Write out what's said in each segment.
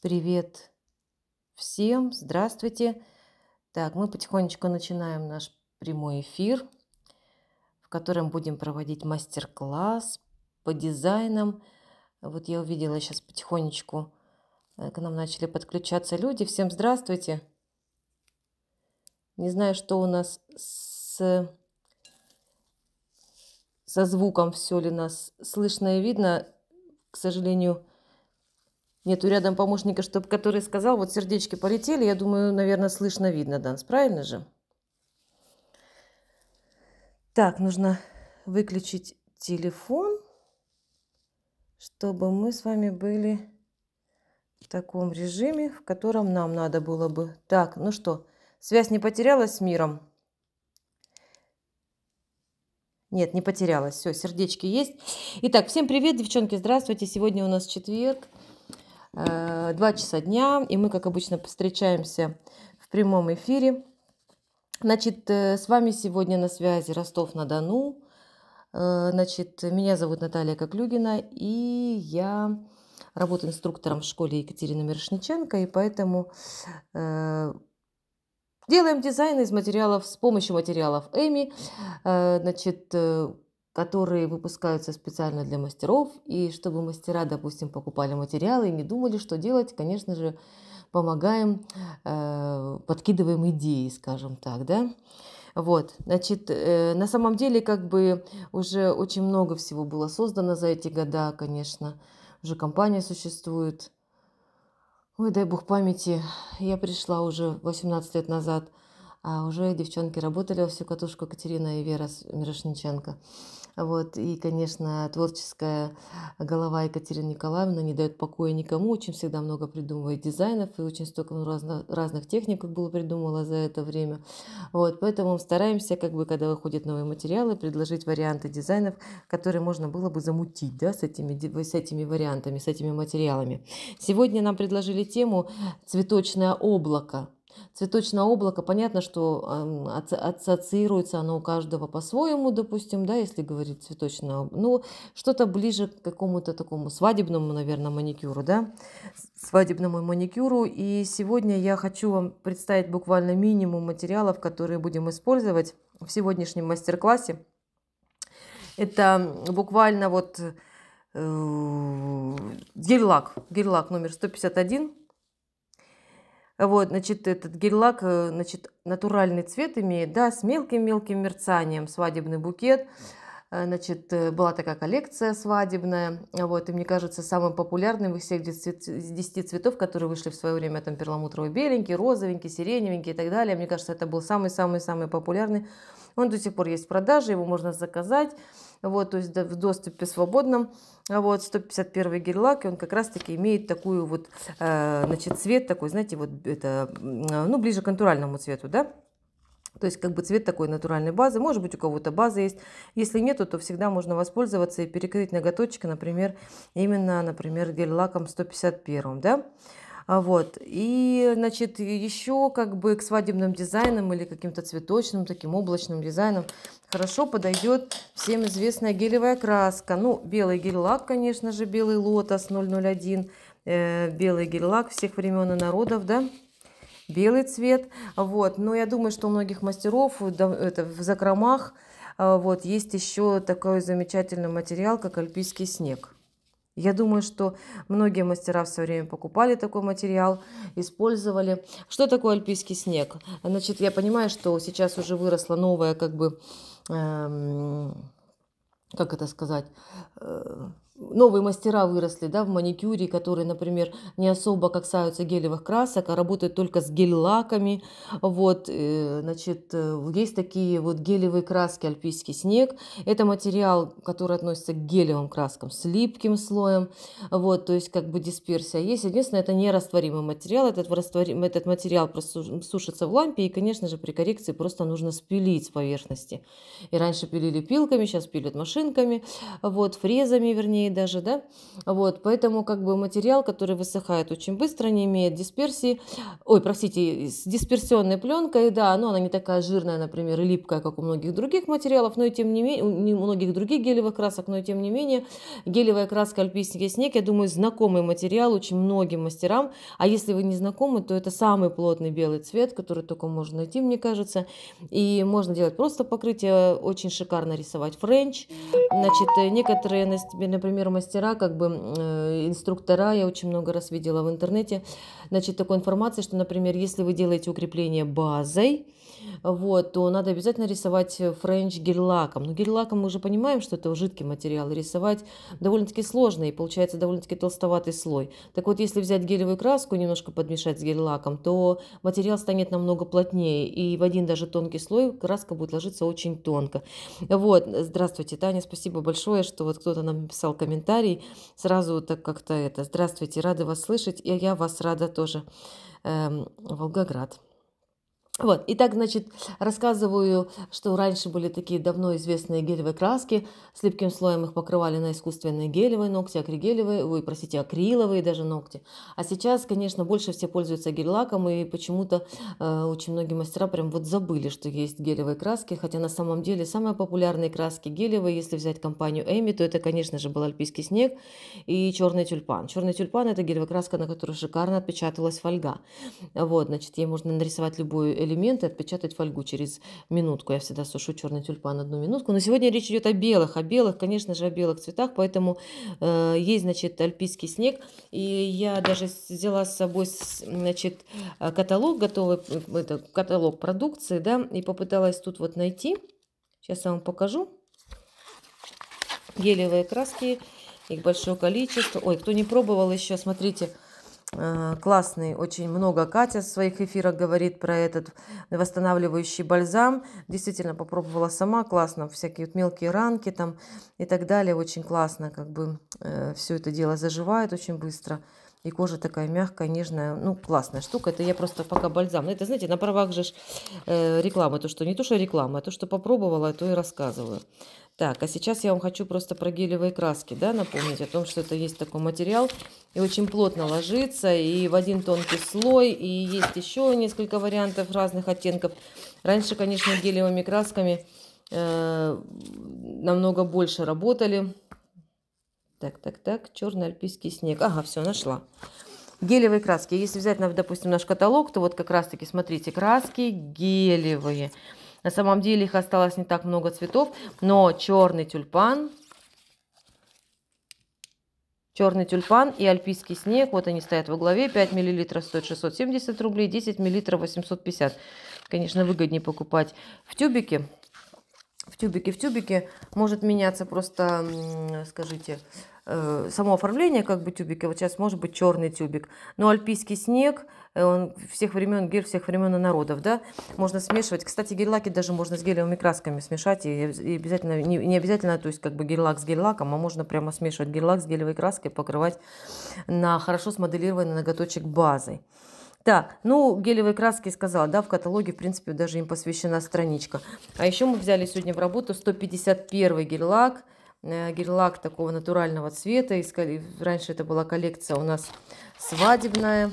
Привет всем, здравствуйте. Так, мы потихонечку начинаем наш прямой эфир, в котором будем проводить мастер-класс по дизайнам. Вот я увидела сейчас потихонечку, э, к нам начали подключаться люди. Всем здравствуйте. Не знаю, что у нас с со звуком все ли нас слышно и видно. К сожалению, нету рядом помощника, чтобы который сказал, вот сердечки полетели, я думаю, наверное, слышно, видно, Данс, правильно же? Так, нужно выключить телефон, чтобы мы с вами были в таком режиме, в котором нам надо было бы. Так, ну что, связь не потерялась с миром? Нет, не потерялась. Все, сердечки есть. Итак, всем привет, девчонки, здравствуйте. Сегодня у нас четверг. 2 э, часа дня, и мы, как обычно, встречаемся в прямом эфире. Значит, э, с вами сегодня на связи Ростов-на-Дону. Э, значит, меня зовут Наталья Коклюгина, и я работаю инструктором в школе Екатерины Мирошниченко, и поэтому делаем дизайн из материалов, с помощью материалов Эми. Значит, которые выпускаются специально для мастеров, и чтобы мастера, допустим, покупали материалы и не думали, что делать, конечно же, помогаем, э, подкидываем идеи, скажем так, да. Вот, значит, э, на самом деле, как бы уже очень много всего было создано за эти года, конечно, уже компания существует. Ой, дай бог памяти, я пришла уже 18 лет назад, а уже девчонки работали во всю катушку Катерина и Вера Мирошниченко. Вот. И, конечно, творческая голова Екатерины Николаевны не дает покоя никому, очень всегда много придумывает дизайнов, и очень столько ну, разно, разных техник было придумала за это время. Вот. Поэтому мы стараемся, как бы, когда выходят новые материалы, предложить варианты дизайнов, которые можно было бы замутить да, с, этими, с этими вариантами, с этими материалами. Сегодня нам предложили тему «Цветочное облако». Цветочное облако, понятно, что ассоциируется оно у каждого по-своему, допустим, да, если говорить цветочное, ну, что-то ближе к какому-то такому свадебному, наверное, маникюру, да, свадебному маникюру. И сегодня я хочу вам представить буквально минимум материалов, которые будем использовать в сегодняшнем мастер-классе. Это буквально вот э, гель-лак, гель-лак номер 151, вот, значит, этот гель-лак, э, значит, натуральный цвет имеет, да, с мелким-мелким мерцанием, свадебный букет. Э, значит, э, была такая коллекция свадебная, вот, и мне кажется, самым популярным из всех 10 цветов, которые вышли в свое время, там, перламутровый беленький, розовенький, сиреневенький и так далее, мне кажется, это был самый-самый-самый популярный он до сих пор есть в продаже, его можно заказать. Вот, то есть в доступе свободном. А вот, 151 гель-лак, и он как раз-таки имеет такую вот, э, значит, цвет такой, знаете, вот это, ну, ближе к натуральному цвету, да? То есть как бы цвет такой натуральной базы. Может быть, у кого-то база есть. Если нету, то всегда можно воспользоваться и перекрыть ноготочки, например, именно, например, гель-лаком 151, да? А, вот. И, значит, еще как бы к свадебным дизайнам или каким-то цветочным, таким облачным дизайнам хорошо подойдет всем известная гелевая краска. Ну, белый гель-лак, конечно же, белый лотос 001, э, белый гель-лак всех времен и народов, да? белый цвет. Вот. Но я думаю, что у многих мастеров это, в закромах а, вот, есть еще такой замечательный материал, как альпийский снег. Я думаю, что многие мастера в свое время покупали такой материал, использовали. Что такое альпийский снег? Значит, я понимаю, что сейчас уже выросла новая, как бы, эм, как это сказать, э, новые мастера выросли да, в маникюре, которые, например, не особо касаются гелевых красок, а работают только с гель-лаками. Вот, э, значит, э, есть такие вот гелевые краски «Альпийский снег». Это материал, который относится к гелевым краскам с липким слоем. Вот, то есть как бы дисперсия есть. Единственное, это нерастворимый материал. Этот, растворим, этот материал сушится в лампе, и, конечно же, при коррекции просто нужно спилить с поверхности. И раньше пилили пилками, сейчас пилят машинками, вот, фрезами, вернее, дней даже, да, вот, поэтому как бы материал, который высыхает очень быстро, не имеет дисперсии, ой, простите, с дисперсионной пленкой, да, но она не такая жирная, например, и липкая, как у многих других материалов, но и тем не менее, у многих других гелевых красок, но и тем не менее, гелевая краска альпийский снег, я думаю, знакомый материал очень многим мастерам, а если вы не знакомы, то это самый плотный белый цвет, который только можно найти, мне кажется, и можно делать просто покрытие, очень шикарно рисовать френч, значит, некоторые, например, например, мастера, как бы э, инструктора, я очень много раз видела в интернете, значит, такой информации, что, например, если вы делаете укрепление базой, вот, то надо обязательно рисовать э, френч гель-лаком. Но гель-лаком мы уже понимаем, что это жидкий материал, рисовать довольно-таки сложно, и получается довольно-таки толстоватый слой. Так вот, если взять гелевую краску, немножко подмешать с гель-лаком, то материал станет намного плотнее, и в один даже тонкий слой краска будет ложиться очень тонко. Вот, здравствуйте, Таня, спасибо большое, что вот кто-то нам писал комментарий, сразу так как-то это, здравствуйте, рада вас слышать, и я вас рада тоже. Эм, Волгоград. Вот. и так значит, рассказываю, что раньше были такие давно известные гелевые краски. С липким слоем их покрывали на искусственные гелевые ногти, акригелевые, ой, простите, акриловые даже ногти. А сейчас, конечно, больше все пользуются гель-лаком, и почему-то э, очень многие мастера прям вот забыли, что есть гелевые краски, хотя на самом деле самые популярные краски гелевые, если взять компанию Эми, то это, конечно же, был альпийский снег и черный тюльпан. Черный тюльпан – это гелевая краска, на которой шикарно отпечаталась фольга. Вот, значит, ей можно нарисовать любую элементы и отпечатать фольгу через минутку. Я всегда сушу черный тюльпан одну минутку. Но сегодня речь идет о белых, о белых, конечно же, о белых цветах, поэтому э, есть, значит, альпийский снег. И я даже взяла с собой, значит, э, каталог готовый, это, каталог продукции, да, и попыталась тут вот найти. Сейчас я вам покажу. Гелевые краски, их большое количество. Ой, кто не пробовал еще, смотрите, смотрите Э, классный, очень много Катя в своих эфирах говорит про этот восстанавливающий бальзам. Действительно, попробовала сама, классно, всякие вот мелкие ранки там и так далее. Очень классно, как бы э, все это дело заживает очень быстро. И кожа такая мягкая, нежная. Ну, классная штука. Это я просто пока бальзам. Но ну, это, знаете, на правах же э, рекламы. То, что не то, что реклама, а то, что попробовала, то и рассказываю. Так, а сейчас я вам хочу просто про гелевые краски, да, напомнить о том, что это есть такой материал, и очень плотно ложится, и в один тонкий слой, и есть еще несколько вариантов разных оттенков. Раньше, конечно, гелевыми красками э, намного больше работали. Так, так, так, черный альпийский снег. Ага, все, нашла. Гелевые краски. Если взять, допустим, наш каталог, то вот как раз-таки, смотрите, краски гелевые. Гелевые. На самом деле их осталось не так много цветов, но черный тюльпан, черный тюльпан и альпийский снег, вот они стоят во главе, 5 мл стоит 670 рублей, 10 мл 850. Конечно, выгоднее покупать в тюбике, в тюбике, в тюбике может меняться просто, скажите, э, само оформление как бы тюбика. Вот сейчас может быть черный тюбик. Но альпийский снег Э, он всех времен, гель всех времен и народов, да, можно смешивать. Кстати, гель-лаки даже можно с гелевыми красками смешать, и, и обязательно, не, не обязательно, то есть как бы гель-лак с гель-лаком, а можно прямо смешивать гель-лак с гелевой краской, покрывать на хорошо смоделированный ноготочек базой. Так, ну, гелевые краски сказала, да, в каталоге, в принципе, даже им посвящена страничка. А еще мы взяли сегодня в работу 151 гель-лак, э, гель-лак такого натурального цвета. Раньше это была коллекция у нас свадебная.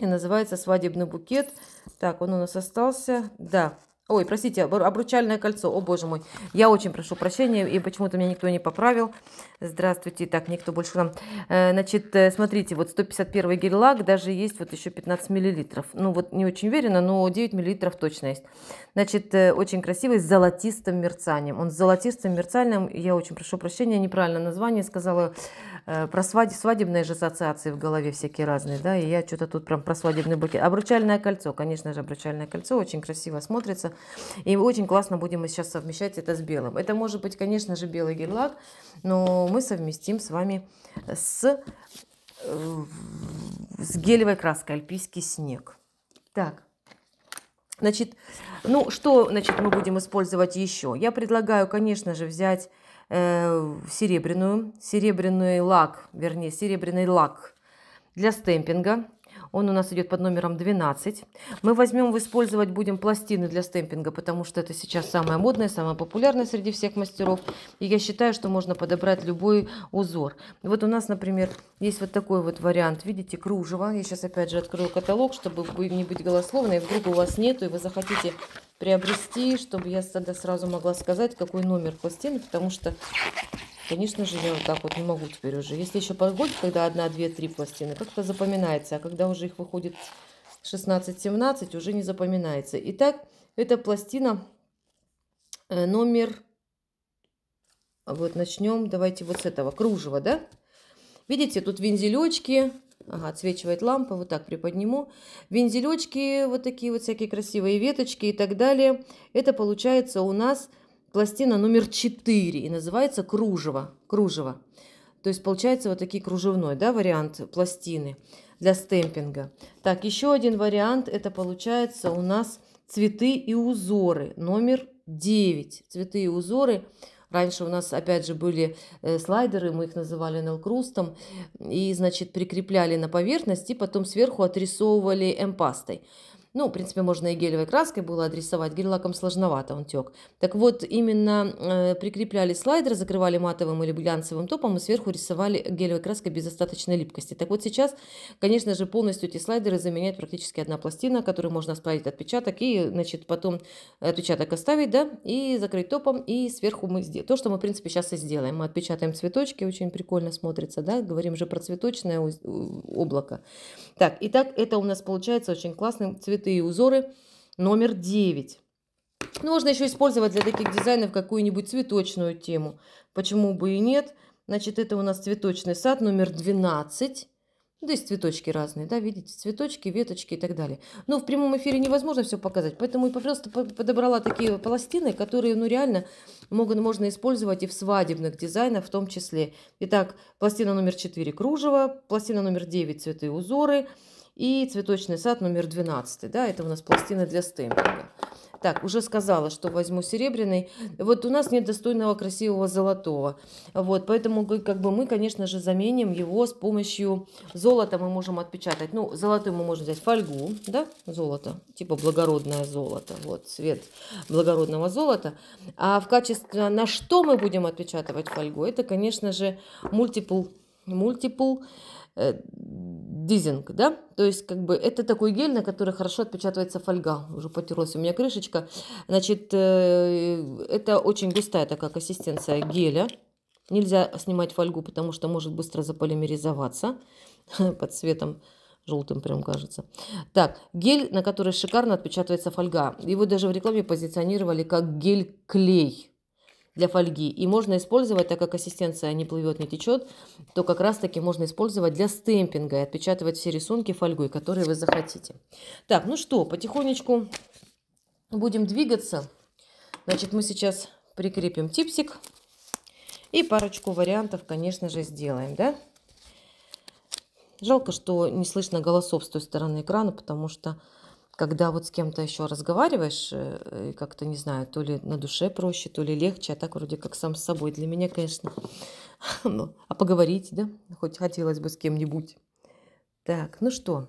И называется «Свадебный букет». Так, он у нас остался. Да. Ой, простите, обручальное кольцо. О, боже мой. Я очень прошу прощения, и почему-то меня никто не поправил. Здравствуйте. Так, никто больше нам... Э, значит, э, смотрите, вот 151 гель-лак, даже есть вот еще 15 миллилитров. Ну, вот не очень уверена, но 9 миллилитров точно есть. Значит, э, очень красивый, с золотистым мерцанием. Он с золотистым мерцанием. Я очень прошу прощения, неправильное название сказала. Э, про свадь, свадебные же ассоциации в голове всякие разные, да, и я что-то тут прям про свадебный букет. Обручальное кольцо, конечно же, обручальное кольцо очень красиво смотрится, и очень классно будем мы сейчас совмещать это с белым. Это может быть, конечно же, белый гель-лак, но мы совместим с вами с, э, с гелевой краской «Альпийский снег». Так, значит, ну что, значит, мы будем использовать еще? Я предлагаю, конечно же, взять Э, серебряную, серебряный лак, вернее, серебряный лак для стемпинга. Он у нас идет под номером 12. Мы возьмем, использовать будем пластины для стемпинга, потому что это сейчас самое модное, самое популярное среди всех мастеров. И я считаю, что можно подобрать любой узор. Вот у нас, например, есть вот такой вот вариант. Видите, кружево. Я сейчас опять же открою каталог, чтобы не быть голословной. Вдруг у вас нету, и вы захотите приобрести, чтобы я тогда сразу могла сказать, какой номер пластины, потому что Конечно же, я вот так вот не могу теперь уже. Если еще подходит, когда одна, две, три пластины, как-то запоминается. А когда уже их выходит 16-17, уже не запоминается. Итак, это пластина э, номер... А вот начнем, давайте вот с этого кружева, да? Видите, тут вензелечки, ага, отсвечивает лампа, вот так приподниму. Вензелечки, вот такие вот всякие красивые веточки и так далее. Это получается у нас пластина номер 4 и называется кружево. кружево. То есть получается вот такие кружевной да, вариант пластины для стемпинга. Так, еще один вариант, это получается у нас цветы и узоры, номер 9. Цветы и узоры. Раньше у нас, опять же, были э, слайдеры, мы их называли нелкрустом, и, значит, прикрепляли на поверхность, и потом сверху отрисовывали эмпастой. Ну, в принципе, можно и гелевой краской было адресовать, гель-лаком сложновато он тек. Так вот, именно э, прикрепляли слайдер, закрывали матовым или глянцевым топом и сверху рисовали гелевой краской без остаточной липкости. Так вот сейчас, конечно же, полностью эти слайдеры заменяет практически одна пластина, которую можно оставить отпечаток и, значит, потом отпечаток оставить, да, и закрыть топом, и сверху мы сделаем. То, что мы, в принципе, сейчас и сделаем. Мы отпечатаем цветочки, очень прикольно смотрится, да, говорим же про цветочное облако. Так, итак, это у нас получается очень классным цвет цветы и узоры номер 9. Ну, можно еще использовать для таких дизайнов какую-нибудь цветочную тему. Почему бы и нет? Значит, это у нас цветочный сад номер 12. здесь цветочки разные, да, видите, цветочки, веточки и так далее. Но в прямом эфире невозможно все показать, поэтому я просто подобрала такие пластины, которые, ну, реально могут, можно использовать и в свадебных дизайнах в том числе. Итак, пластина номер 4 – кружево, пластина номер 9 – цветы и узоры – и цветочный сад номер 12, да, это у нас пластины для стемпинга. Так, уже сказала, что возьму серебряный. Вот у нас нет достойного красивого золотого. Вот, поэтому как бы мы, конечно же, заменим его с помощью золота мы можем отпечатать. Ну, золотым мы можем взять фольгу, да, золото, типа благородное золото. Вот, цвет благородного золота. А в качестве, на что мы будем отпечатывать фольгу, это, конечно же, мультипл, мультипл, Э, дизинг, да, то есть как бы это такой гель, на который хорошо отпечатывается фольга, уже потерлась у меня крышечка, значит, э, это очень густая такая консистенция геля, нельзя снимать фольгу, потому что может быстро заполимеризоваться под цветом желтым прям кажется. Так, гель, на который шикарно отпечатывается фольга, его даже в рекламе позиционировали как гель-клей, для фольги. И можно использовать, так как ассистенция не плывет, не течет, то как раз-таки можно использовать для стемпинга и отпечатывать все рисунки фольгой, которые вы захотите. Так, ну что, потихонечку будем двигаться. Значит, мы сейчас прикрепим типсик и парочку вариантов, конечно же, сделаем, да? Жалко, что не слышно голосов с той стороны экрана, потому что когда вот с кем-то еще разговариваешь, э, как-то, не знаю, то ли на душе проще, то ли легче, а так вроде как сам с собой. Для меня, конечно, ну, а поговорить, да, хоть хотелось бы с кем-нибудь. Так, ну что,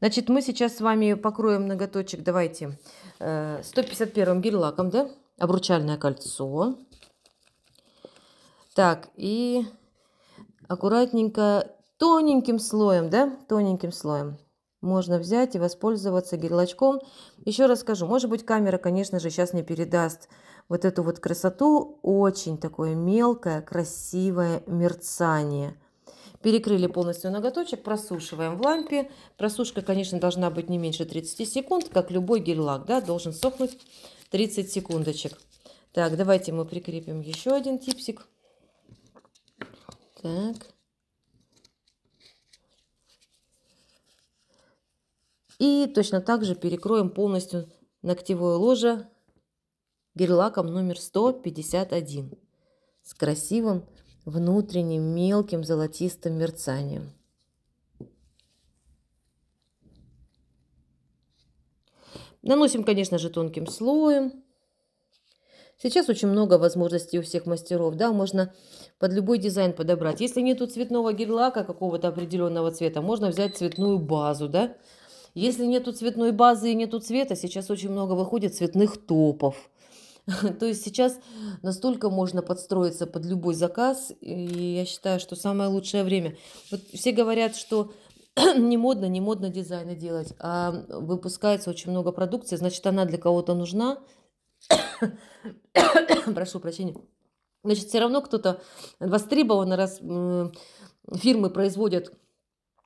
значит, мы сейчас с вами покроем ноготочек, давайте, 151-м э, бирлаком, да, обручальное кольцо. Так, и аккуратненько, тоненьким слоем, да, тоненьким слоем можно взять и воспользоваться гель Еще раз скажу, может быть, камера, конечно же, сейчас не передаст вот эту вот красоту. Очень такое мелкое, красивое мерцание. Перекрыли полностью ноготочек, просушиваем в лампе. Просушка, конечно, должна быть не меньше 30 секунд, как любой гель-лак, да, должен сохнуть 30 секундочек. Так, давайте мы прикрепим еще один типсик. Так. И точно так же перекроем полностью ногтевое ложе гель-лаком номер 151 с красивым внутренним мелким золотистым мерцанием. Наносим, конечно же, тонким слоем. Сейчас очень много возможностей у всех мастеров, да, можно под любой дизайн подобрать. Если нету цветного гель-лака какого-то определенного цвета, можно взять цветную базу, да, если нету цветной базы и нету цвета, сейчас очень много выходит цветных топов. То есть сейчас настолько можно подстроиться под любой заказ, и я считаю, что самое лучшее время. Вот все говорят, что не модно, не модно дизайны делать, а выпускается очень много продукции, значит, она для кого-то нужна. Прошу прощения. Значит, все равно кто-то востребован, раз фирмы производят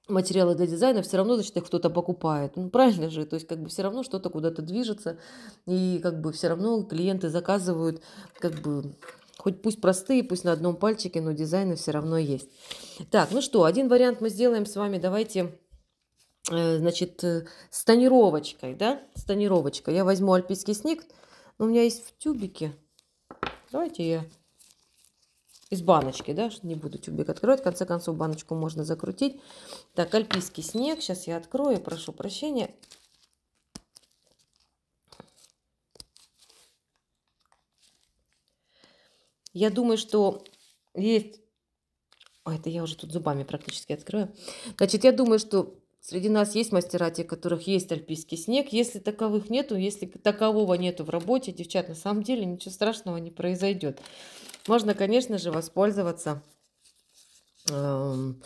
материалы для дизайна, все равно, значит, их кто-то покупает. Ну, правильно же, то есть как бы все равно что-то куда-то движется, и как бы все равно клиенты заказывают, как бы, хоть пусть простые, пусть на одном пальчике, но дизайны все равно есть. Так, ну что, один вариант мы сделаем с вами, давайте э, значит, э, с тонировочкой, да, с тонировочкой. Я возьму альпийский снег, но ну, у меня есть в тюбике. Давайте я из баночки, да, не буду тюбик открывать, в конце концов баночку можно закрутить. Так, альпийский снег, сейчас я открою, прошу прощения. Я думаю, что есть... Ой, это я уже тут зубами практически открою. Значит, я думаю, что среди нас есть мастера, те, которых есть альпийский снег. Если таковых нету, если такового нету в работе, девчат, на самом деле ничего страшного не произойдет. Можно, конечно же, воспользоваться эм,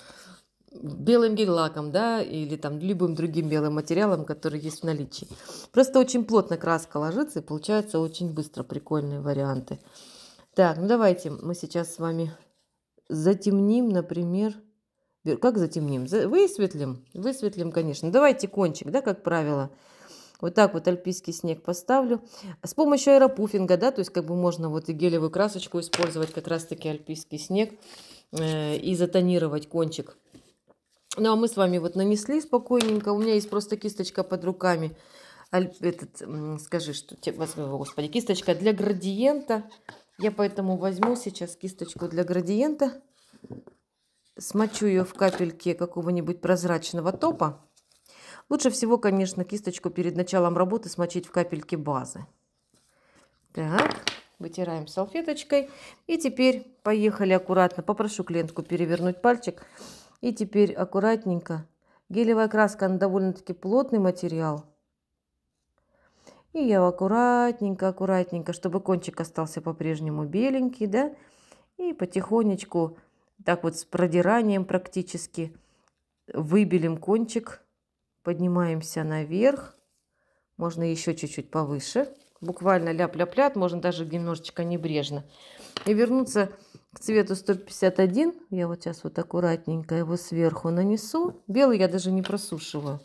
белым гель-лаком, да, или там любым другим белым материалом, который есть в наличии. Просто очень плотно краска ложится и получаются очень быстро прикольные варианты. Так, ну давайте мы сейчас с вами затемним, например, как затемним? Высветлим, высветлим, конечно. Давайте кончик, да, как правило, вот так вот альпийский снег поставлю. А с помощью аэропуфинга, да, то есть как бы можно вот и гелевую красочку использовать, как раз-таки альпийский снег, э, и затонировать кончик. Ну а мы с вами вот нанесли спокойненько. У меня есть просто кисточка под руками. этот, скажи, что господи, кисточка для градиента. Я поэтому возьму сейчас кисточку для градиента, смочу ее в капельке какого-нибудь прозрачного топа. Лучше всего, конечно, кисточку перед началом работы смочить в капельке базы. Так, вытираем салфеточкой. И теперь поехали аккуратно. Попрошу клиентку перевернуть пальчик. И теперь аккуратненько. Гелевая краска, она довольно-таки плотный материал. И я аккуратненько, аккуратненько, чтобы кончик остался по-прежнему беленький, да? И потихонечку, так вот с продиранием практически, выбелим кончик Поднимаемся наверх. Можно еще чуть-чуть повыше. Буквально ляп-ляп-ляп, можно даже немножечко небрежно. И вернуться к цвету 151. Я вот сейчас вот аккуратненько его сверху нанесу. Белый я даже не просушиваю.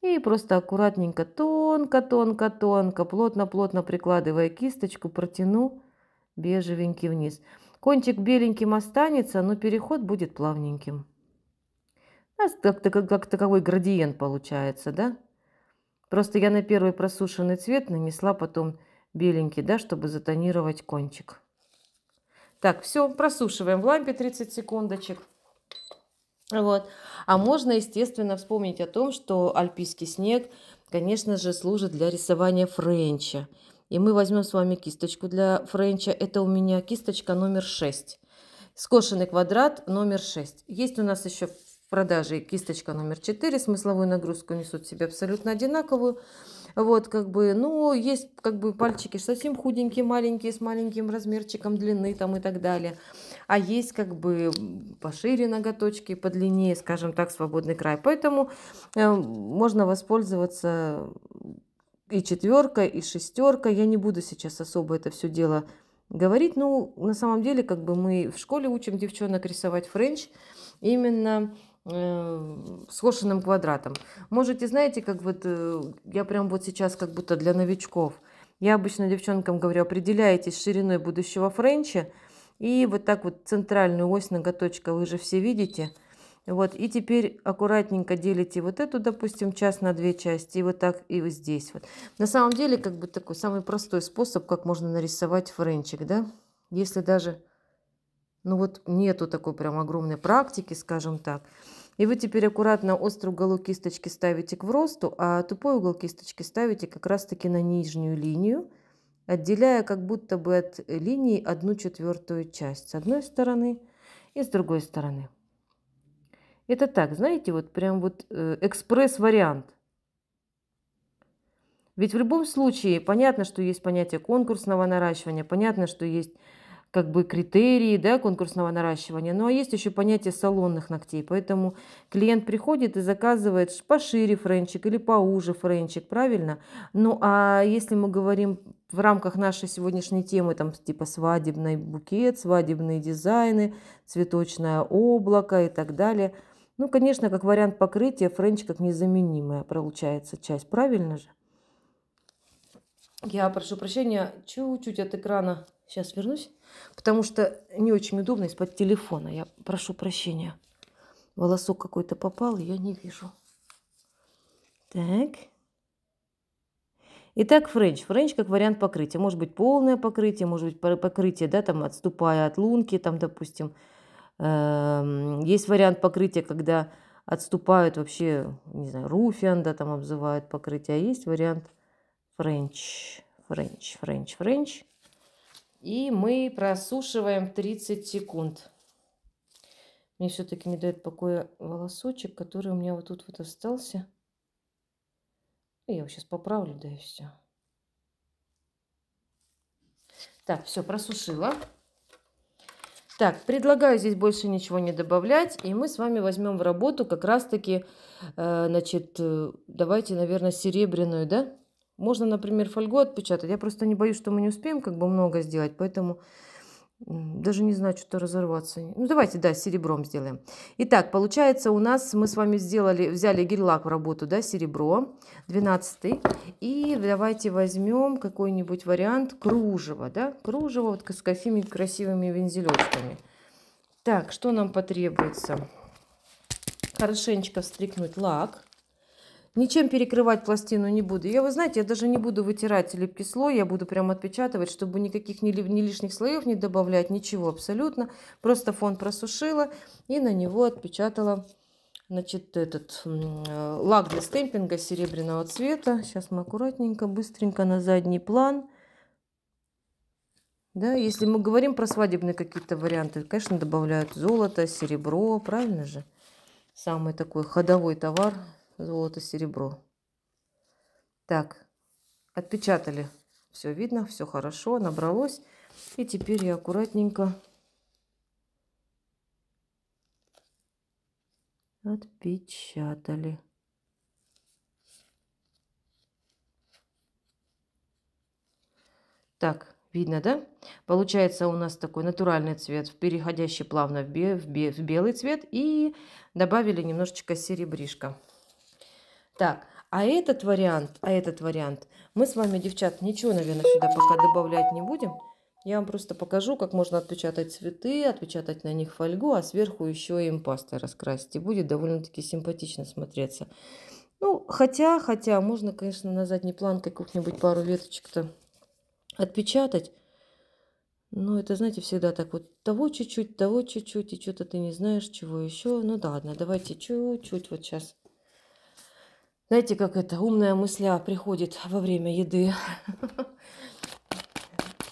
И просто аккуратненько, тонко-тонко-тонко, плотно-плотно прикладывая кисточку, протяну бежевенький вниз. Кончик беленьким останется, но переход будет плавненьким. Как, а как, как таковой градиент получается, да? Просто я на первый просушенный цвет нанесла потом беленький, да, чтобы затонировать кончик. Так, все, просушиваем в лампе 30 секундочек. Вот. А можно, естественно, вспомнить о том, что альпийский снег, конечно же, служит для рисования френча. И мы возьмем с вами кисточку для френча. Это у меня кисточка номер 6. Скошенный квадрат номер 6. Есть у нас еще в продаже кисточка номер 4, смысловую нагрузку несут в себе абсолютно одинаковую. Вот, как бы, ну, есть, как бы, пальчики совсем худенькие, маленькие, с маленьким размерчиком длины там и так далее. А есть, как бы, пошире ноготочки, подлиннее, скажем так, свободный край. Поэтому э, можно воспользоваться и четверкой, и шестеркой. Я не буду сейчас особо это все дело говорить. Ну, на самом деле, как бы мы в школе учим девчонок рисовать френч. Именно Э, скошенным квадратом. Можете, знаете, как вот э, я прям вот сейчас как будто для новичков. Я обычно девчонкам говорю, определяйтесь шириной будущего френча. И вот так вот центральную ось ноготочка вы же все видите. Вот, и теперь аккуратненько делите вот эту, допустим, часть на две части, и вот так, и вот здесь вот. На самом деле, как бы такой самый простой способ, как можно нарисовать френчик, да? Если даже, ну вот нету такой прям огромной практики, скажем так. И вы теперь аккуратно острый уголок кисточки ставите к вросту, а тупой угол кисточки ставите как раз-таки на нижнюю линию, отделяя как будто бы от линии одну четвертую часть с одной стороны и с другой стороны. Это так, знаете, вот прям вот э, экспресс-вариант. Ведь в любом случае понятно, что есть понятие конкурсного наращивания, понятно, что есть как бы критерии да, конкурсного наращивания. Ну а есть еще понятие салонных ногтей. Поэтому клиент приходит и заказывает пошире френчик или поуже френчик, правильно? Ну а если мы говорим в рамках нашей сегодняшней темы, там типа свадебный букет, свадебные дизайны, цветочное облако и так далее. Ну, конечно, как вариант покрытия френч как незаменимая получается часть, правильно же? Я прошу прощения, чуть-чуть от экрана сейчас вернусь. Потому что не очень удобно из-под телефона. Я прошу прощения. Волосок какой-то попал, я не вижу. Так. Итак, френч. Френч как вариант покрытия. Может быть полное покрытие, может быть покрытие, да, там отступая от лунки, там, допустим. Эм, есть вариант покрытия, когда отступают вообще, не знаю, руфиан, да, там обзывают покрытие. А есть вариант френч, френч, френч, френч. И мы просушиваем 30 секунд. Мне все-таки не дает покоя волосочек, который у меня вот тут вот остался. Ну, я его сейчас поправлю, да и все. Так, все, просушила. Так, предлагаю здесь больше ничего не добавлять. И мы с вами возьмем в работу как раз-таки, э, значит, э, давайте, наверное, серебряную, да? Можно, например, фольгу отпечатать. Я просто не боюсь, что мы не успеем как бы много сделать, поэтому даже не знаю, что-то разорваться. Ну, давайте, да, серебром сделаем. Итак, получается у нас, мы с вами сделали, взяли гель-лак в работу, да, серебро, 12 И давайте возьмем какой-нибудь вариант кружева, да, кружево вот с какими красивыми вензелечками. Так, что нам потребуется? Хорошенечко встряхнуть лак. Ничем перекрывать пластину не буду. Я, вы знаете, я даже не буду вытирать липкий слой, я буду прям отпечатывать, чтобы никаких ни, ни лишних слоев не добавлять, ничего абсолютно. Просто фон просушила и на него отпечатала значит, этот э, лак для стемпинга серебряного цвета. Сейчас мы аккуратненько, быстренько на задний план. Да, если мы говорим про свадебные какие-то варианты, конечно, добавляют золото, серебро, правильно же? Самый такой ходовой товар золото, серебро. Так, отпечатали. Все видно, все хорошо, набралось. И теперь я аккуратненько отпечатали. Так, видно, да? Получается у нас такой натуральный цвет, переходящий плавно в, бе в, бе в белый цвет. И добавили немножечко серебришка. Так, а этот вариант, а этот вариант, мы с вами, девчат, ничего, наверное, сюда пока добавлять не будем. Я вам просто покажу, как можно отпечатать цветы, отпечатать на них фольгу, а сверху еще и пастой раскрасить. И будет довольно-таки симпатично смотреться. Ну, хотя, хотя, можно, конечно, на задний план каких-нибудь пару веточек-то отпечатать. Но это, знаете, всегда так вот того чуть-чуть, того чуть-чуть, и что-то ты не знаешь, чего еще. Ну да, ладно, давайте чуть-чуть вот сейчас знаете, как это, умная мысля приходит во время еды.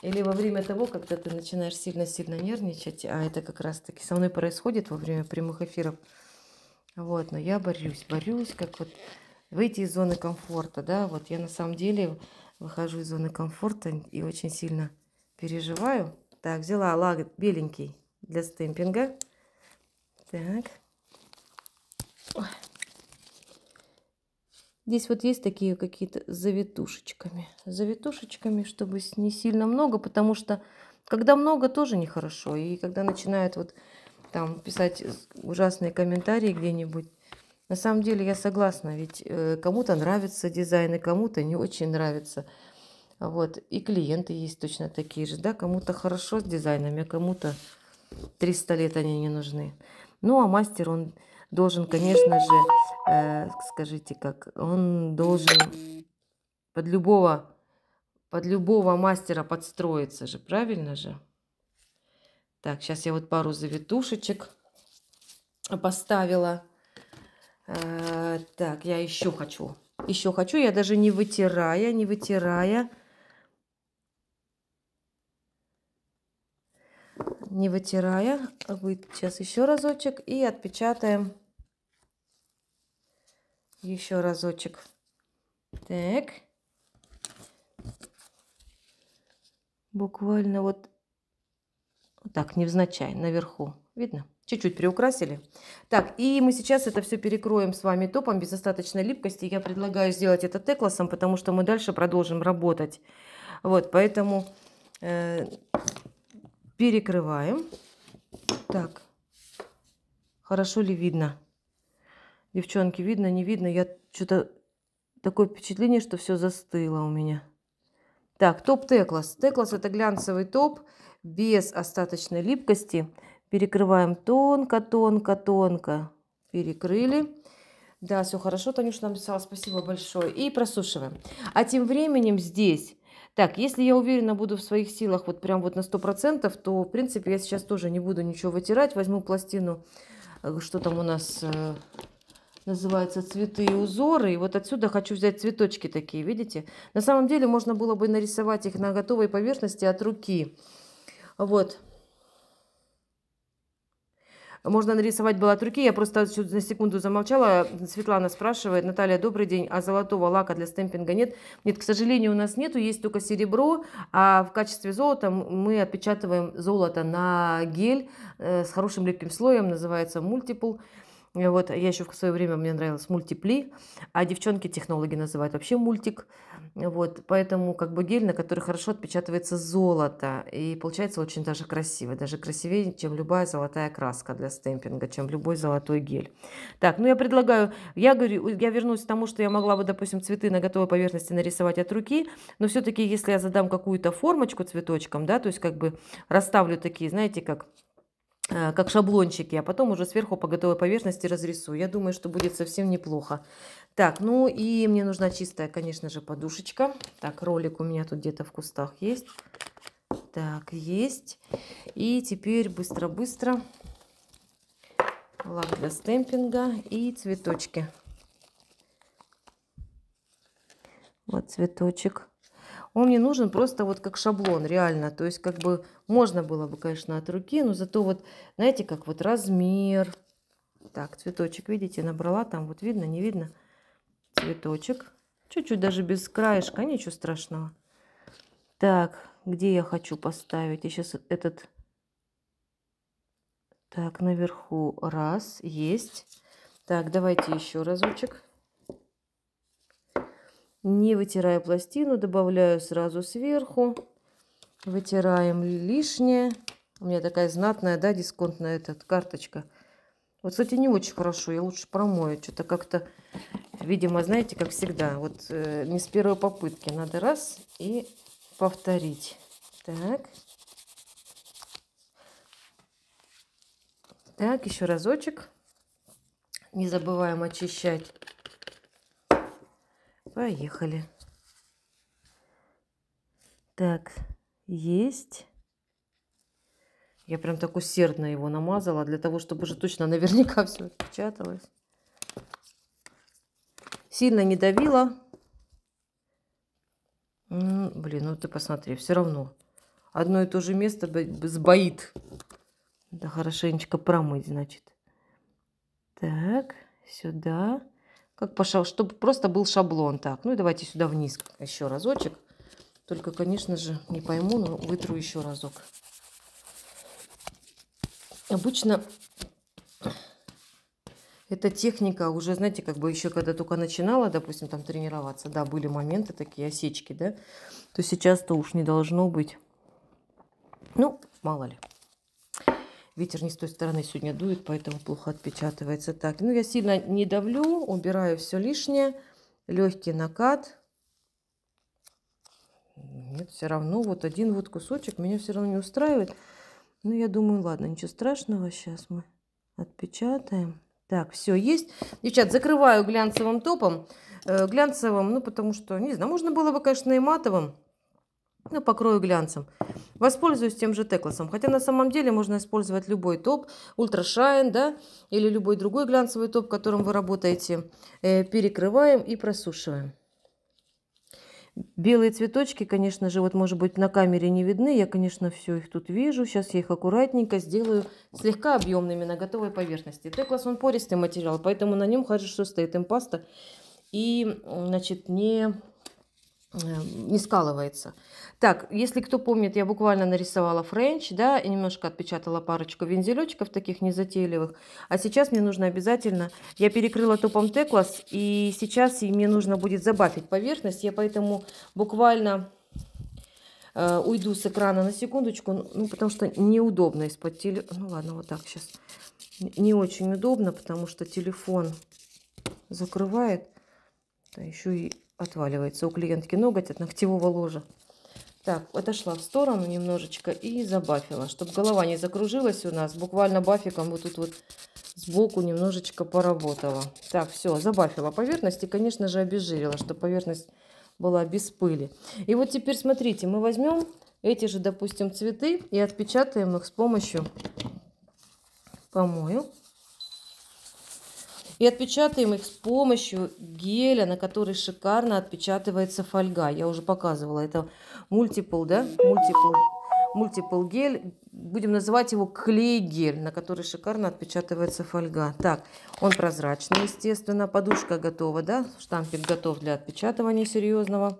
Или во время того, когда ты начинаешь сильно-сильно нервничать, а это как раз-таки со мной происходит во время прямых эфиров. Вот, но я борюсь, борюсь, как вот выйти из зоны комфорта, да, вот я на самом деле выхожу из зоны комфорта и очень сильно переживаю. Так, взяла лак беленький для стемпинга. Так. Здесь вот есть такие какие-то завитушечками. Завитушечками, чтобы не сильно много, потому что когда много, тоже нехорошо. И когда начинают вот там писать ужасные комментарии где-нибудь, на самом деле я согласна, ведь э, кому-то нравятся дизайны, кому-то не очень нравятся. Вот. И клиенты есть точно такие же, да, кому-то хорошо с дизайнами, а кому-то 300 лет они не нужны. Ну, а мастер, он должен, конечно же, э, скажите как, он должен под любого, под любого мастера подстроиться же, правильно же? Так, сейчас я вот пару завитушечек поставила. Э, так, я еще хочу. Еще хочу, я даже не вытирая, не вытирая. не вытирая. Сейчас а еще разочек и отпечатаем еще разочек. Так. Буквально вот, вот так, невзначай, наверху. Видно? Чуть-чуть приукрасили. Так, и мы сейчас это все перекроем с вами топом без остаточной липкости. Я предлагаю сделать это текласом, потому что мы дальше продолжим работать. Вот, поэтому э, перекрываем. Так, хорошо ли видно? Девчонки, видно, не видно? Я что-то... Такое впечатление, что все застыло у меня. Так, топ Теклас. Теклас – это глянцевый топ без остаточной липкости. Перекрываем тонко, тонко, тонко. Перекрыли. Да, все хорошо, Танюша нам писала, спасибо большое. И просушиваем. А тем временем здесь так, если я уверенно буду в своих силах вот прям вот на 100%, то, в принципе, я сейчас тоже не буду ничего вытирать. Возьму пластину, э, что там у нас, э, называется «Цветы и узоры». И вот отсюда хочу взять цветочки такие, видите? На самом деле можно было бы нарисовать их на готовой поверхности от руки. Вот. Можно нарисовать было от руки. Я просто на секунду замолчала. Светлана спрашивает. Наталья, добрый день. А золотого лака для стемпинга нет? Нет, к сожалению, у нас нету. Есть только серебро. А в качестве золота мы отпечатываем золото на гель э, с хорошим липким слоем. Называется мультипл. Вот, я еще в свое время, мне нравилось мультипли, а девчонки-технологи называют вообще мультик. Вот, поэтому как бы гель, на который хорошо отпечатывается золото, и получается очень даже красиво, даже красивее, чем любая золотая краска для стемпинга, чем любой золотой гель. Так, ну я предлагаю, я говорю, я вернусь к тому, что я могла бы, допустим, цветы на готовой поверхности нарисовать от руки, но все-таки, если я задам какую-то формочку цветочком, да, то есть как бы расставлю такие, знаете, как Э, как шаблончики, а потом уже сверху по готовой поверхности разрисую. Я думаю, что будет совсем неплохо. Так, ну и мне нужна чистая, конечно же, подушечка. Так, ролик у меня тут где-то в кустах есть. Так, есть. И теперь быстро-быстро лак для стемпинга и цветочки. Вот цветочек. Он мне нужен просто вот как шаблон, реально. То есть как бы можно было бы, конечно, от руки, но зато вот, знаете, как вот размер. Так, цветочек, видите, набрала там, вот видно, не видно? Цветочек. Чуть-чуть даже без краешка, ничего страшного. Так, где я хочу поставить? Я сейчас этот... Так, наверху раз, есть. Так, давайте еще разочек. Не вытирая пластину, добавляю сразу сверху. Вытираем лишнее. У меня такая знатная, да, дисконтная эта карточка. Вот, кстати, не очень хорошо. Я лучше промою. Что-то как-то, видимо, знаете, как всегда. Вот э, не с первой попытки. Надо раз и повторить. Так. Так, еще разочек. Не забываем очищать Поехали. Так, есть. Я прям так усердно его намазала, для того, чтобы уже точно наверняка все отпечаталось. Сильно не давила. блин, ну ты посмотри, все равно. Одно и то же место сбоит. Да хорошенечко промыть, значит. Так, сюда. Сюда как пошел, чтобы просто был шаблон. Так, ну и давайте сюда вниз еще разочек. Только, конечно же, не пойму, но вытру еще разок. Обычно эта техника уже, знаете, как бы еще когда только начинала, допустим, там тренироваться, да, были моменты такие, осечки, да, то сейчас-то уж не должно быть. Ну, мало ли. Ветер не с той стороны сегодня дует, поэтому плохо отпечатывается. Так, ну я сильно не давлю, убираю все лишнее. Легкий накат. Нет, все равно вот один вот кусочек меня все равно не устраивает. Ну, я думаю, ладно, ничего страшного. Сейчас мы отпечатаем. Так, все есть. Девчат, закрываю глянцевым топом. Э, глянцевым, ну, потому что, не знаю, можно было бы, конечно, и матовым ну, покрою глянцем. Воспользуюсь тем же текласом. хотя на самом деле можно использовать любой топ, ультрашайн, да, или любой другой глянцевый топ, которым вы работаете, э, перекрываем и просушиваем. Белые цветочки, конечно же, вот может быть на камере не видны, я, конечно, все их тут вижу, сейчас я их аккуратненько сделаю слегка объемными на готовой поверхности. Теклас, он пористый материал, поэтому на нем хорошо стоит импаста и, значит, не, э, не скалывается. Так, если кто помнит, я буквально нарисовала френч, да, и немножко отпечатала парочку вензелечков таких незатейливых. А сейчас мне нужно обязательно, я перекрыла топом теклас, и сейчас мне нужно будет забафить поверхность. Я поэтому буквально э, уйду с экрана на секундочку, ну, потому что неудобно из-под телефона. Ну, ладно, вот так сейчас. Не очень удобно, потому что телефон закрывает, да еще и отваливается у клиентки ноготь от ногтевого ложа. Так, отошла в сторону немножечко и забафила, чтобы голова не закружилась у нас. Буквально бафиком вот тут вот сбоку немножечко поработала. Так, все, забафила поверхность и, конечно же, обезжирила, чтобы поверхность была без пыли. И вот теперь смотрите, мы возьмем эти же, допустим, цветы и отпечатаем их с помощью помою. И отпечатаем их с помощью геля, на который шикарно отпечатывается фольга. Я уже показывала, это мультипл, да? Мультипл, мультипл гель. Будем называть его клей-гель, на который шикарно отпечатывается фольга. Так, он прозрачный, естественно. Подушка готова, да? Штампик готов для отпечатывания серьезного.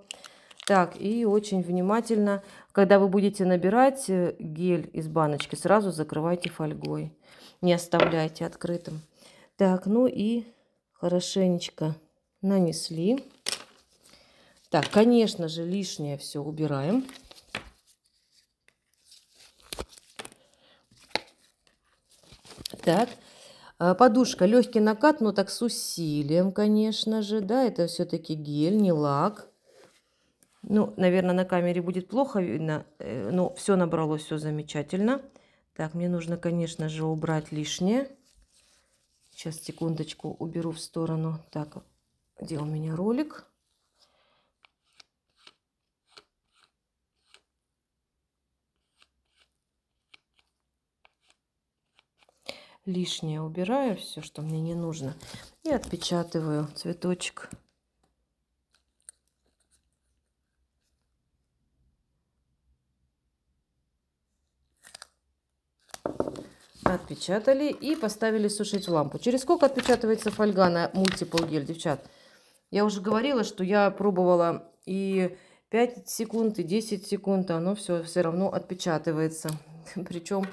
Так, и очень внимательно, когда вы будете набирать э, гель из баночки, сразу закрывайте фольгой. Не оставляйте открытым. Так, ну и хорошенечко нанесли. Так, конечно же, лишнее все убираем. Так, а, подушка, легкий накат, но так с усилием, конечно же, да, это все-таки гель, не лак. Ну, наверное, на камере будет плохо видно, э, но все набралось, все замечательно. Так, мне нужно, конечно же, убрать лишнее. Сейчас, секундочку, уберу в сторону. Так, где у меня ролик? Лишнее убираю, все, что мне не нужно. И отпечатываю цветочек. Отпечатали и поставили сушить в лампу. Через сколько отпечатывается фольга на мультипл гель, девчат? Я уже говорила, что я пробовала и 5 секунд, и 10 секунд, а оно все все равно отпечатывается. Причем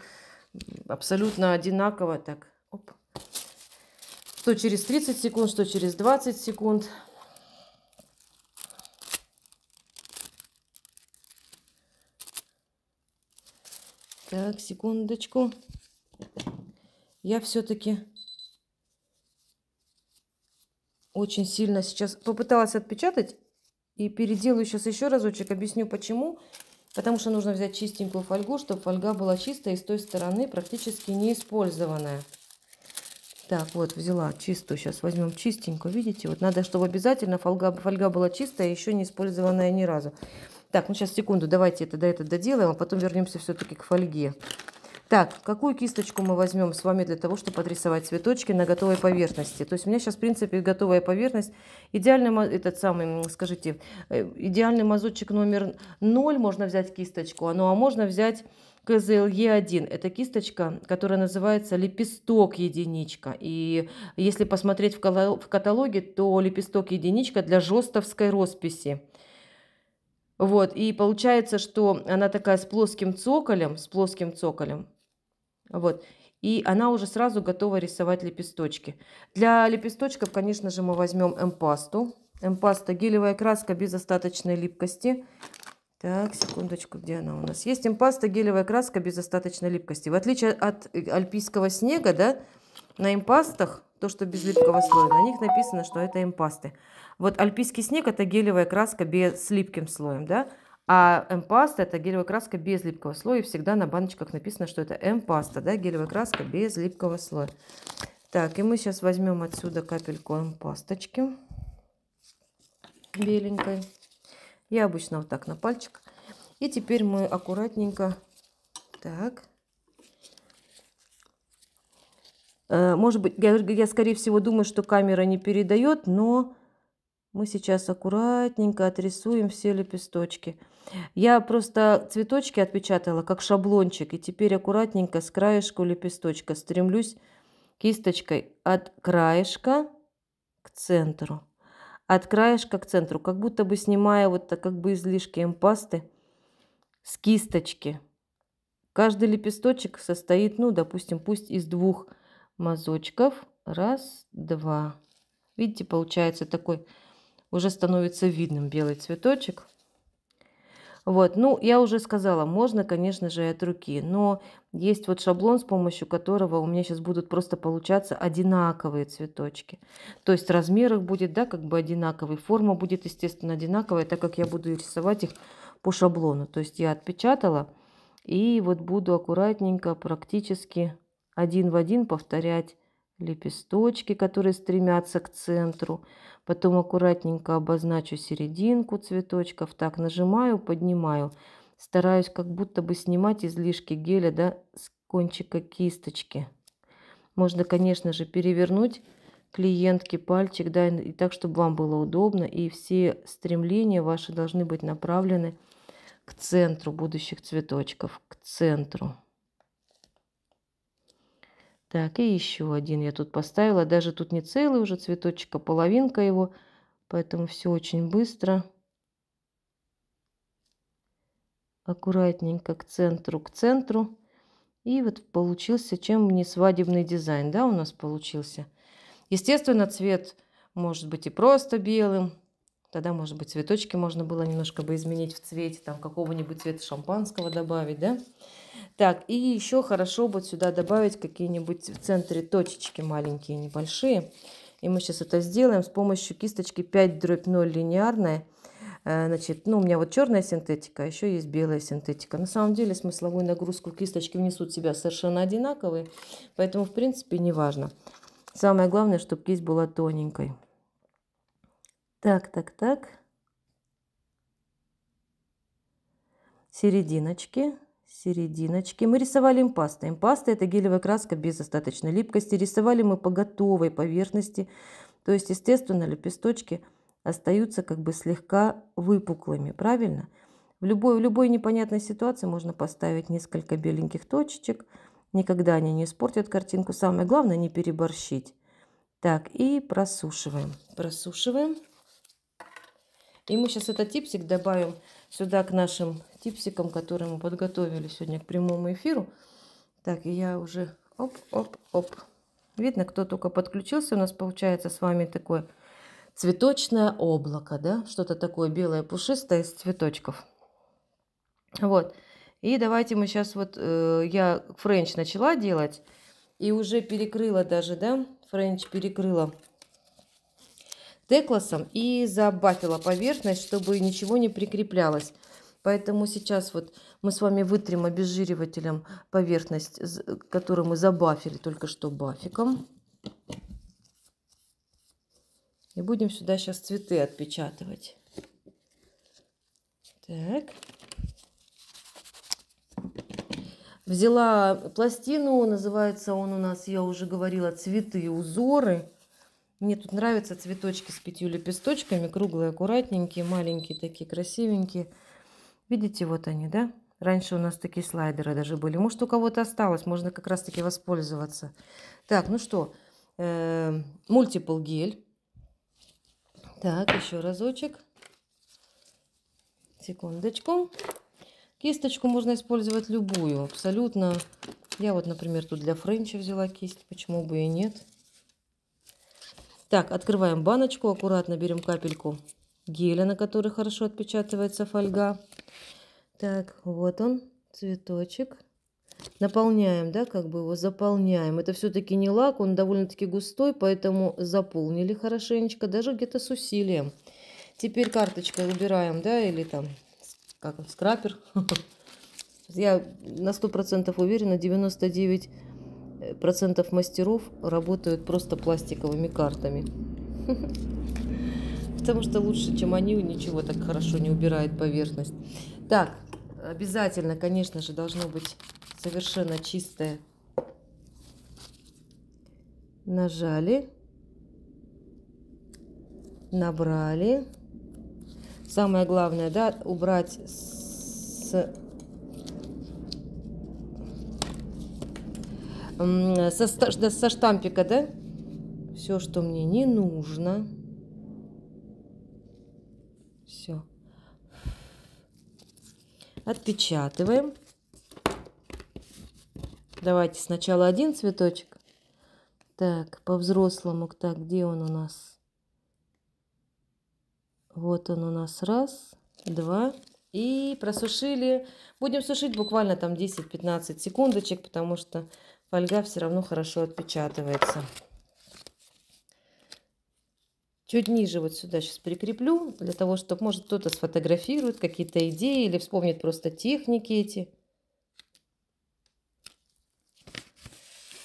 абсолютно одинаково. Так, оп. Что через 30 секунд, что через 20 секунд. Так, секундочку я все-таки очень сильно сейчас попыталась отпечатать и переделаю сейчас еще разочек, объясню почему. Потому что нужно взять чистенькую фольгу, чтобы фольга была чистая и с той стороны практически не использованная. Так, вот взяла чистую, сейчас возьмем чистенькую, видите, вот надо, чтобы обязательно фольга, фольга была чистая, и еще не использованная ни разу. Так, ну сейчас секунду, давайте это до этого доделаем, а потом вернемся все-таки к фольге. Так, какую кисточку мы возьмем с вами для того, чтобы подрисовать цветочки на готовой поверхности? То есть у меня сейчас, в принципе, готовая поверхность. Идеальный, этот самый, скажите, э, идеальный мазочек номер 0 можно взять кисточку, а, ну а можно взять КЗЛ Е 1 Это кисточка, которая называется лепесток единичка. И если посмотреть в каталоге, то лепесток единичка для жестовской росписи. Вот, и получается, что она такая с плоским цоколем, с плоским цоколем, вот. И она уже сразу готова рисовать лепесточки. Для лепесточков, конечно же, мы возьмем эмпасту. Эмпаста гелевая краска без остаточной липкости. Так, секундочку, где она у нас? Есть Эмпаста, гелевая краска без остаточной липкости. В отличие от э, альпийского снега, да, на эмпастах то, что без липкого слоя, на них написано, что это эмпасты. Вот альпийский снег – это гелевая краска без, с липким слоем, да. А М-паста это гелевая краска без липкого слоя. И всегда на баночках написано, что это эмпаста, да, гелевая краска без липкого слоя. Так, и мы сейчас возьмем отсюда капельку эмпасточки беленькой. Я обычно вот так на пальчик. И теперь мы аккуратненько, так, э, может быть, я, я скорее всего думаю, что камера не передает, но мы сейчас аккуратненько отрисуем все лепесточки. Я просто цветочки отпечатала, как шаблончик, и теперь аккуратненько с краешку лепесточка стремлюсь кисточкой от краешка к центру. От краешка к центру, как будто бы снимая вот так как бы излишки эмпасты с кисточки. Каждый лепесточек состоит, ну, допустим, пусть из двух мазочков. Раз, два. Видите, получается такой уже становится видным белый цветочек. Вот, ну, я уже сказала, можно, конечно же, и от руки, но есть вот шаблон, с помощью которого у меня сейчас будут просто получаться одинаковые цветочки. То есть размер их будет, да, как бы одинаковый, форма будет, естественно, одинаковая, так как я буду рисовать их по шаблону. То есть я отпечатала и вот буду аккуратненько, практически один в один повторять лепесточки, которые стремятся к центру. Потом аккуратненько обозначу серединку цветочков. Так, нажимаю, поднимаю. Стараюсь как будто бы снимать излишки геля да, с кончика кисточки. Можно, конечно же, перевернуть клиентке пальчик, да, и так, чтобы вам было удобно. И все стремления ваши должны быть направлены к центру будущих цветочков, к центру. Так, и еще один я тут поставила. Даже тут не целый уже цветочек, а половинка его. Поэтому все очень быстро. Аккуратненько к центру, к центру. И вот получился, чем не свадебный дизайн, да, у нас получился. Естественно, цвет может быть и просто белым, Тогда, может быть, цветочки можно было немножко бы изменить в цвете, там какого-нибудь цвета шампанского добавить, да? Так, и еще хорошо будет сюда добавить какие-нибудь в центре точечки маленькие, небольшие. И мы сейчас это сделаем с помощью кисточки 5 дробь 0 линеарная. Э, значит, ну, у меня вот черная синтетика, а еще есть белая синтетика. На самом деле смысловую нагрузку кисточки внесут себя совершенно одинаковые, поэтому, в принципе, не важно. Самое главное, чтобы кисть была тоненькой. Так, так, так. Серединочки. Серединочки. Мы рисовали импаста. Импаста – это гелевая краска без остаточной липкости. Рисовали мы по готовой поверхности. То есть, естественно, лепесточки остаются как бы слегка выпуклыми, правильно? В любой, в любой непонятной ситуации можно поставить несколько беленьких точечек. Никогда они не испортят картинку. Самое главное не переборщить. Так, и просушиваем. Просушиваем. И мы сейчас этот типсик добавим сюда к нашим типсикам, которые мы подготовили сегодня к прямому эфиру. Так, и я уже... Оп-оп-оп. Видно, кто только подключился. У нас получается с вами такое цветочное облако, да? Что-то такое белое, пушистое из цветочков. Вот. И давайте мы сейчас вот... Э, я френч начала делать и уже перекрыла даже, да? Френч перекрыла стеклосом и забафила поверхность, чтобы ничего не прикреплялось. Поэтому сейчас вот мы с вами вытрем обезжиривателем поверхность, которую мы забафили только что бафиком. И будем сюда сейчас цветы отпечатывать. Так. Взяла пластину, называется он у нас, я уже говорила, цветы, узоры. Мне тут нравятся цветочки с пятью лепесточками, круглые, аккуратненькие, маленькие такие, красивенькие. Видите, вот они, да? Раньше у нас такие слайдеры даже были. Может, у кого-то осталось, можно как раз-таки воспользоваться. Так, ну что, эм, мультипл гель. Так, еще разочек. Секундочку. Кисточку можно использовать любую, абсолютно. Я вот, например, тут для френча взяла кисть, почему бы и нет. Так, открываем баночку, аккуратно берем капельку геля, на который хорошо отпечатывается фольга. Так, вот он, цветочек. Наполняем, да, как бы его заполняем. Это все-таки не лак, он довольно-таки густой, поэтому заполнили хорошенечко, даже где-то с усилием. Теперь карточкой убираем, да, или там, как скрапер. Я на 100% уверена, 99 процентов мастеров работают просто пластиковыми картами. Потому что лучше, чем они, ничего так хорошо не убирает поверхность. Так, обязательно, конечно же, должно быть совершенно чистое. Нажали. Набрали. Самое главное, да, убрать с со, со штампика, да? Все, что мне не нужно. Все. Отпечатываем. Давайте сначала один цветочек. Так, по-взрослому. Так, где он у нас? Вот он у нас раз, два. И просушили. Будем сушить буквально там 10-15 секундочек, потому что фольга все равно хорошо отпечатывается. Чуть ниже вот сюда сейчас прикреплю, для того, чтобы, может, кто-то сфотографирует какие-то идеи или вспомнит просто техники эти.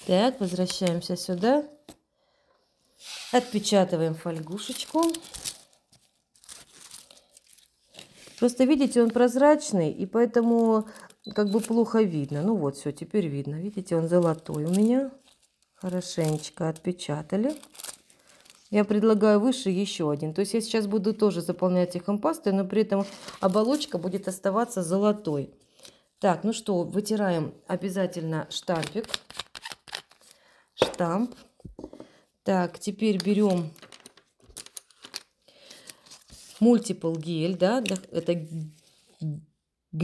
Так, возвращаемся сюда. Отпечатываем фольгушечку. Просто видите, он прозрачный, и поэтому как бы плохо видно. Ну вот, все, теперь видно. Видите, он золотой у меня. Хорошенечко отпечатали. Я предлагаю выше еще один. То есть я сейчас буду тоже заполнять их импастой, но при этом оболочка будет оставаться золотой. Так, ну что, вытираем обязательно штампик. Штамп. Так, теперь берем мультипл гель, да, это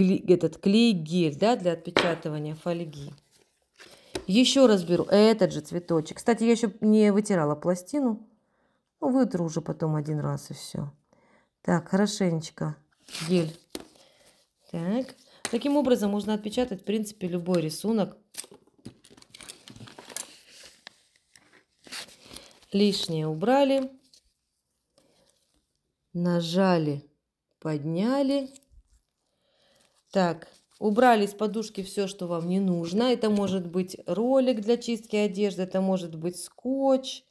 этот клей-гель да, для отпечатывания фольги. Еще раз беру этот же цветочек. Кстати, я еще не вытирала пластину. Ну, вытру уже потом один раз и все. Так, хорошенечко гель. Так. Таким образом можно отпечатать, в принципе, любой рисунок. Лишнее убрали. Нажали, подняли. Так, убрали из подушки все, что вам не нужно. Это может быть ролик для чистки одежды, это может быть скотч.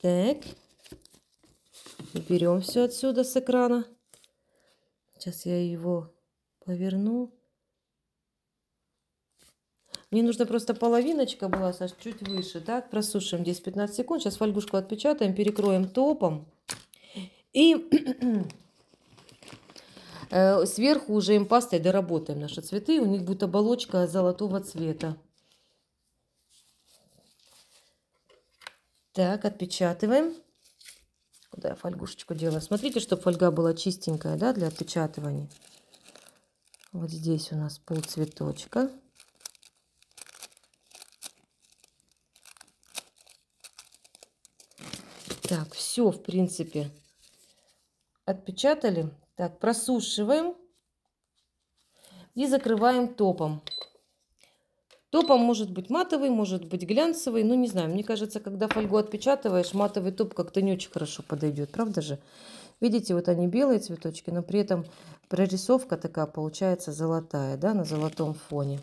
Так, берем все отсюда с экрана. Сейчас я его поверну. Мне нужно просто половиночка была, Саш, чуть выше. Так, просушим 10-15 секунд. Сейчас фольгушку отпечатаем, перекроем топом. И э, сверху уже им пастой доработаем наши цветы. У них будет оболочка золотого цвета. Так, отпечатываем. Куда я фольгушечку делаю? Смотрите, чтобы фольга была чистенькая, да, для отпечатывания. Вот здесь у нас полцветочка. Так, все, в принципе, отпечатали. Так, просушиваем и закрываем топом. Топом может быть матовый, может быть глянцевый, ну не знаю. Мне кажется, когда фольгу отпечатываешь, матовый топ как-то не очень хорошо подойдет, правда же? Видите, вот они белые цветочки, но при этом прорисовка такая получается золотая, да, на золотом фоне.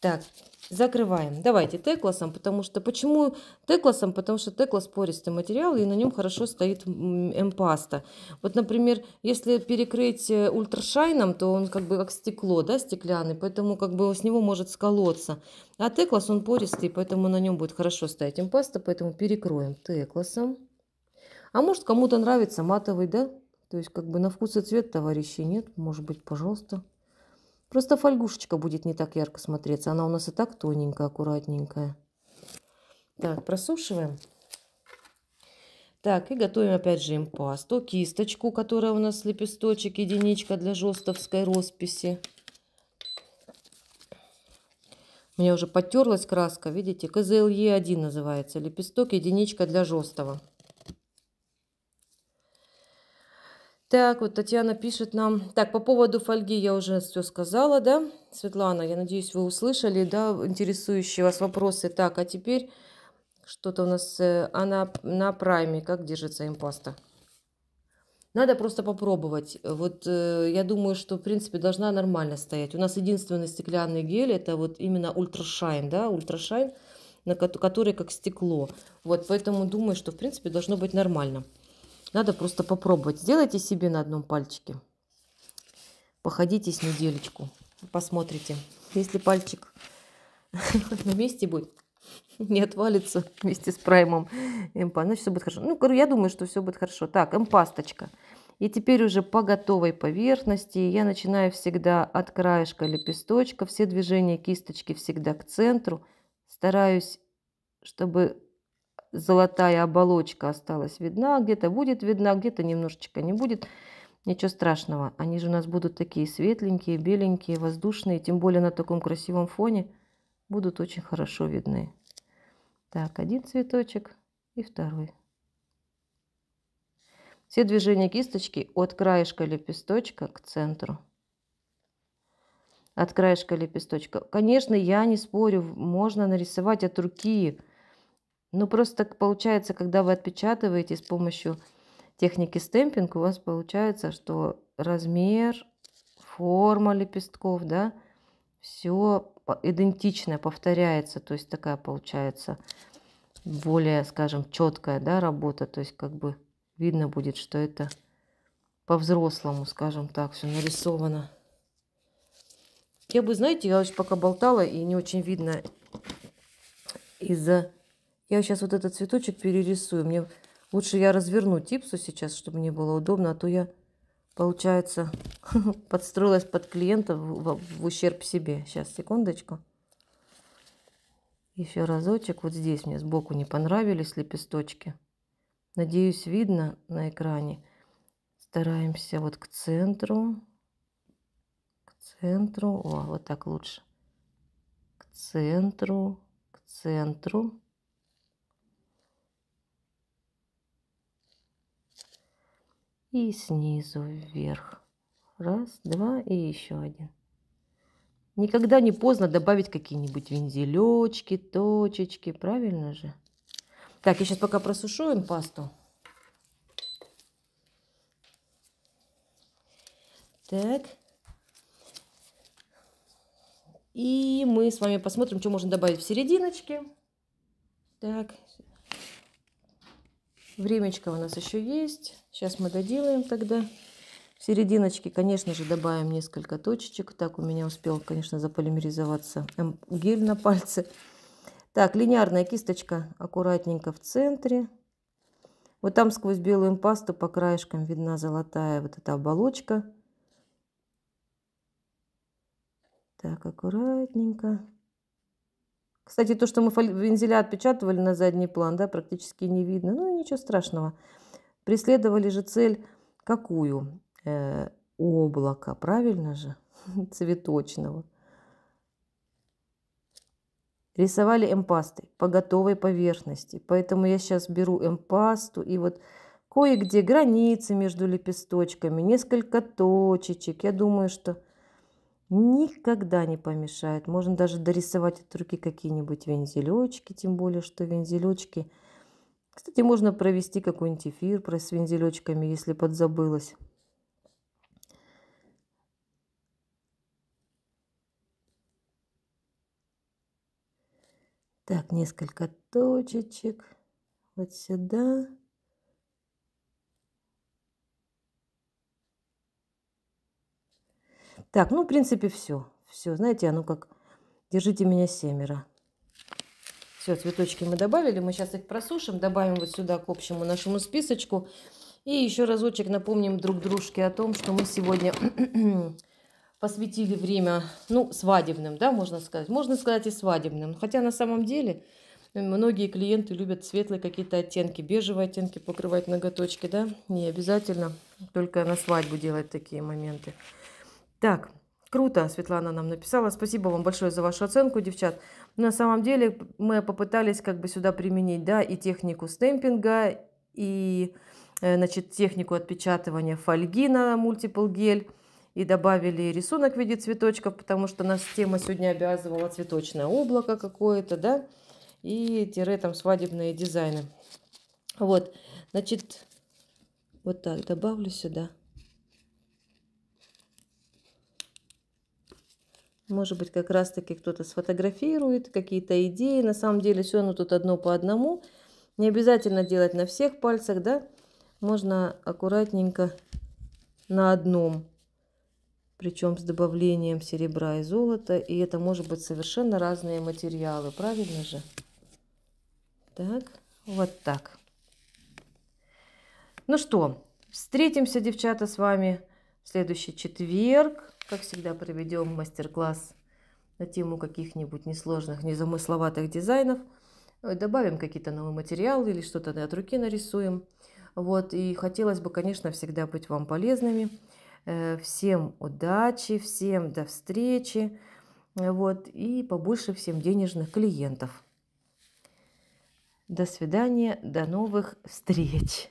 Так, Закрываем. Давайте текласом, потому что... Почему текласом? Потому что теклас пористый материал, и на нем хорошо стоит эмпаста. Вот, например, если перекрыть э, ультрашайном, то он как бы как стекло, да, стеклянный, поэтому как бы с него может сколоться. А теклас, он пористый, поэтому на нем будет хорошо стоять эмпаста, поэтому перекроем текласом. А может, кому-то нравится матовый, да? То есть, как бы на вкус и цвет, товарищи, нет? Может быть, пожалуйста. Просто фольгушечка будет не так ярко смотреться. Она у нас и так тоненькая, аккуратненькая. Так, просушиваем. Так, и готовим опять же импасту. Кисточку, которая у нас лепесточек, единичка для жестовской росписи. У меня уже потерлась краска, видите? КЗЛЕ-1 называется. Лепесток, единичка для жестого. Так, вот Татьяна пишет нам. Так, по поводу фольги я уже все сказала, да? Светлана, я надеюсь, вы услышали, да, интересующие вас вопросы. Так, а теперь что-то у нас... Э, она на прайме. Как держится импаста? Надо просто попробовать. Вот э, я думаю, что, в принципе, должна нормально стоять. У нас единственный стеклянный гель, это вот именно ультрашайн, да, ультрашайн, на который как стекло. Вот, поэтому думаю, что, в принципе, должно быть нормально. Надо просто попробовать. Сделайте себе на одном пальчике. Походите с недельку. Посмотрите. Если пальчик на месте будет, не отвалится вместе с праймом эмпа, значит, все будет хорошо. Ну, я думаю, что все будет хорошо. Так, эмпасточка. И теперь уже по готовой поверхности я начинаю всегда от краешка лепесточка. Все движения кисточки всегда к центру. Стараюсь, чтобы золотая оболочка осталась видна, где-то будет видна, где-то немножечко не будет. Ничего страшного, они же у нас будут такие светленькие, беленькие, воздушные, тем более на таком красивом фоне будут очень хорошо видны. Так, один цветочек и второй. Все движения кисточки от краешка лепесточка к центру. От краешка лепесточка. Конечно, я не спорю, можно нарисовать от руки, ну просто получается, когда вы отпечатываете с помощью техники стемпинг, у вас получается, что размер, форма лепестков, да, все идентичное повторяется, то есть такая получается более, скажем, четкая, да, работа, то есть как бы видно будет, что это по-взрослому, скажем так, все нарисовано. Я бы, знаете, я очень пока болтала и не очень видно из-за я сейчас вот этот цветочек перерисую. Мне лучше я разверну типсу сейчас, чтобы мне было удобно, а то я, получается, подстроилась под клиента в, в, в ущерб себе. Сейчас, секундочку. Еще разочек. Вот здесь мне сбоку не понравились лепесточки. Надеюсь, видно на экране. Стараемся вот к центру. К центру. О, вот так лучше. К центру. К центру. и снизу вверх. Раз, два и еще один. Никогда не поздно добавить какие-нибудь вензелечки, точечки, правильно же? Так, я сейчас пока просушу им пасту. Так. И мы с вами посмотрим, что можно добавить в серединочке. Так, Времечко у нас еще есть. Сейчас мы доделаем тогда. В серединочке, конечно же, добавим несколько точечек. Так, у меня успел, конечно, заполимеризоваться эм, гель на пальце. Так, линейная кисточка аккуратненько в центре. Вот там сквозь белую пасту по краешкам видна золотая вот эта оболочка. Так, аккуратненько. Кстати, то, что мы вензеля отпечатывали на задний план, да, практически не видно. Ну, ничего страшного. Преследовали же цель какую? Э, облако, правильно же? Цветочного. Рисовали эмпасты по готовой поверхности. Поэтому я сейчас беру эмпасту и вот кое-где границы между лепесточками, несколько точечек. Я думаю, что никогда не помешает. Можно даже дорисовать от руки какие-нибудь вензелечки, тем более, что вензелечки... Кстати, можно провести какой-нибудь эфир с вензелечками, если подзабылась. Так, несколько точечек. Вот сюда. Так, ну, в принципе, все. Все, знаете, оно как «Держите меня семеро». Все, цветочки мы добавили, мы сейчас их просушим, добавим вот сюда к общему нашему списочку. И еще разочек напомним друг дружке о том, что мы сегодня посвятили время, ну, свадебным, да, можно сказать. Можно сказать и свадебным, хотя на самом деле многие клиенты любят светлые какие-то оттенки, бежевые оттенки покрывать ноготочки, да, не обязательно только на свадьбу делать такие моменты. Так, круто, Светлана нам написала. Спасибо вам большое за вашу оценку, девчат. На самом деле мы попытались как бы сюда применить, да, и технику стемпинга, и, э, значит, технику отпечатывания фольги на мультипл гель и добавили рисунок в виде цветочков, потому что нас тема сегодня обязывала цветочное облако какое-то, да, и тире там свадебные дизайны. Вот, значит, вот так добавлю сюда. Может быть, как раз-таки кто-то сфотографирует, какие-то идеи. На самом деле все оно тут одно по одному. Не обязательно делать на всех пальцах, да? Можно аккуратненько на одном, причем с добавлением серебра и золота. И это может быть совершенно разные материалы, правильно же? Так, вот так. Ну что, встретимся, девчата, с вами в следующий четверг. Как всегда, проведем мастер-класс на тему каких-нибудь несложных, незамысловатых дизайнов. Э, добавим какие-то новые материалы или что-то от руки нарисуем. Вот, и хотелось бы, конечно, всегда быть вам полезными. Э, всем удачи, всем до встречи. Э, вот, и побольше всем денежных клиентов. До свидания, до новых встреч!